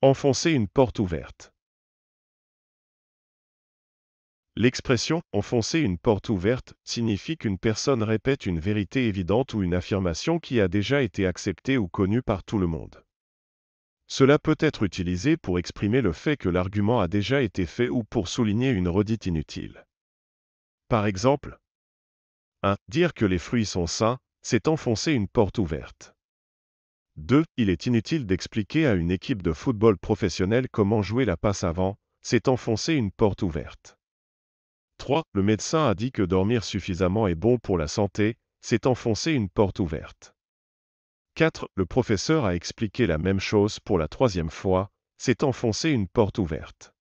Enfoncer une porte ouverte. L'expression enfoncer une porte ouverte signifie qu'une personne répète une vérité évidente ou une affirmation qui a déjà été acceptée ou connue par tout le monde. Cela peut être utilisé pour exprimer le fait que l'argument a déjà été fait ou pour souligner une redite inutile. Par exemple, 1. Dire que les fruits sont sains, c'est enfoncer une porte ouverte. 2. Il est inutile d'expliquer à une équipe de football professionnel comment jouer la passe avant, c'est enfoncer une porte ouverte. 3. Le médecin a dit que dormir suffisamment est bon pour la santé, c'est enfoncer une porte ouverte. 4. Le professeur a expliqué la même chose pour la troisième fois, c'est enfoncer une porte ouverte.